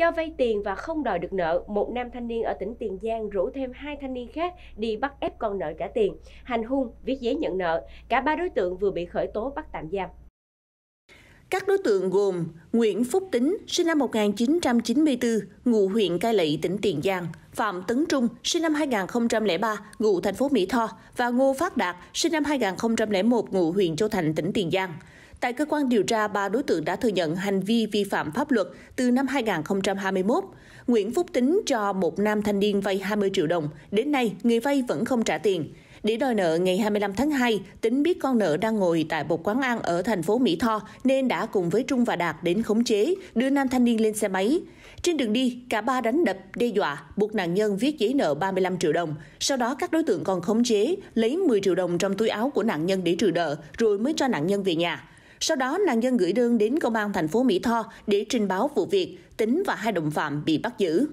Cho vay tiền và không đòi được nợ, một nam thanh niên ở tỉnh Tiền Giang rủ thêm hai thanh niên khác đi bắt ép con nợ trả tiền. Hành hung, viết giấy nhận nợ, cả ba đối tượng vừa bị khởi tố bắt tạm giam. Các đối tượng gồm Nguyễn Phúc Tính, sinh năm 1994, ngụ huyện Cai Lậy, tỉnh Tiền Giang, Phạm Tấn Trung, sinh năm 2003, ngụ thành phố Mỹ Tho và Ngô Phát Đạt, sinh năm 2001, ngụ huyện Châu Thành, tỉnh Tiền Giang. Tại cơ quan điều tra, ba đối tượng đã thừa nhận hành vi vi phạm pháp luật từ năm 2021. Nguyễn Phúc Tính cho một nam thanh niên vay 20 triệu đồng, đến nay người vay vẫn không trả tiền. Để đòi nợ ngày 25 tháng 2, tính biết con nợ đang ngồi tại một quán ăn ở thành phố Mỹ Tho nên đã cùng với Trung và Đạt đến khống chế, đưa nam thanh niên lên xe máy. Trên đường đi, cả ba đánh đập, đe dọa, buộc nạn nhân viết giấy nợ 35 triệu đồng. Sau đó các đối tượng còn khống chế, lấy 10 triệu đồng trong túi áo của nạn nhân để trừ nợ, rồi mới cho nạn nhân về nhà. Sau đó, nạn nhân gửi đơn đến công an thành phố Mỹ Tho để trình báo vụ việc, tính và hai đồng phạm bị bắt giữ.